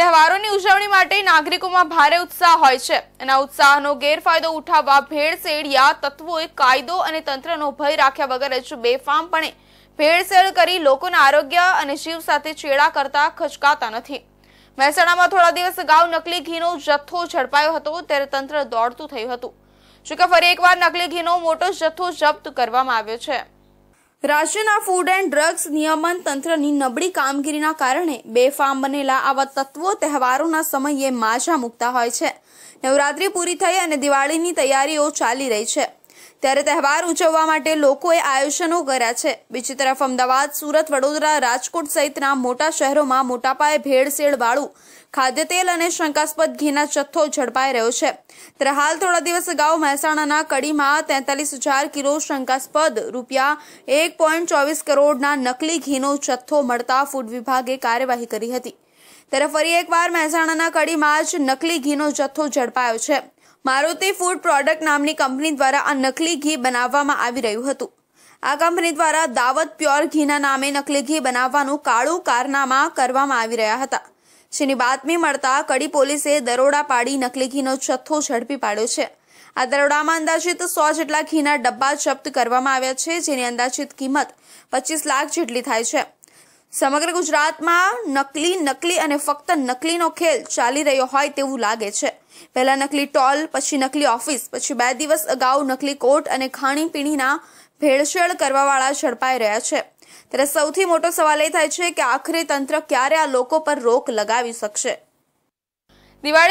તહેવારોની ઉજવણી માટે નાગરિકોમાં ભારે ઉત્સાહ હોય છે એના ઉત્સાહનો ગેરફાયદો ઉઠાવવા ભેળસેળિયા તત્વોએ કાયદો અને તંત્રનો ભય રાખ્યા વગર જ બેફામપણે ભેળસેળ કરી લોકોના આરોગ્ય અને જીવ સાથે છેડા કરતા ખચકાતા નથી મહેસાણામાં થોડા દિવસ અગાઉ નકલી ઘીનો જથ્થો ઝડપાયો હતો ત્યારે તંત્ર દોડતું થયું હતું જોકે ફરી એકવાર નકલી ઘીનો મોટો જથ્થો જપ્ત કરવામાં આવ્યો છે રાજ્યના ફૂડ એન્ડ ડ્રગ્સ નિયમન તંત્રની નબળી કામગીરીના કારણે બેફામ બનેલા આવા તત્વો તહેવારોના સમયે માજા મૂકતા હોય છે નવરાત્રી પૂરી થઈ અને દિવાળીની તૈયારીઓ ચાલી રહી છે ત્યારે તહેવાર ઉજવવા માટે લોકોએ આયોજનો કર્યા છે બીજી તરફ અમદાવાદ સુરત વડોદરા રાજકોટ સહિતના મોટા શહેરોમાં મોટા પાયે વાળું ખાદ્ય તેલ અને શંકાસ્પદ ઘીના જથ્થો ઝડપાઈ રહ્યો છે ત્યારે હાલ થોડા દિવસ અગાઉ મહેસાણાના કડીમાં તેતાલીસ હજાર કિલો શંકાસ્પદ રૂપિયા એક પોઈન્ટ ચોવીસ કરોડના નકલી ઘીનો જથ્થો મળતા ફૂડ વિભાગે કાર્યવાહી કરી હતી ત્યારે ફરી એકવાર મહેસાણાના કડીમાં જ નકલી ઘીનો જથ્થો ઝડપાયો છે મારુતિ ફૂડ પ્રોડક્ટ નામની કંપની દ્વારા આ નકલી ઘી બનાવવામાં આવી રહ્યું હતું આ કંપની દ્વારા દાવત પ્યોર ઘીના નામે નકલી ઘી બનાવવાનું કાળું કારનામા કરવામાં આવી રહ્યા હતા જેની બાતમી મળતા કડી પોલીસે દરોડા પાડી નકલી ઘીનો જથ્થો ઝડપી પાડ્યો છે આ દરોડામાં અંદાજિત સો જેટલા ઘીના ડબ્બા જપ્ત કરવામાં આવ્યા છે જેની અંદાજિત કિંમત પચીસ લાખ જેટલી થાય છે સમગ્ર ગુજરાતમાં નકલી નકલી અને ફક્ત નકલીનો ખેલ ચાલી રહ્યો હોય તેવું લાગે છે પહેલા નકલી ટોલ પછી નકલી ઓફિસ પછી બે દિવસ અગાઉ નકલી કોર્ટ અને ખાણીપીણીના ભેળસેળ કરવાવાળા ઝડપાઈ રહ્યા છે ત્યારે સૌથી મોટો સવાલ એ થાય છે કે આખરે તંત્ર ક્યારે આ લોકો પર રોક લગાવી શકશે દિવાળી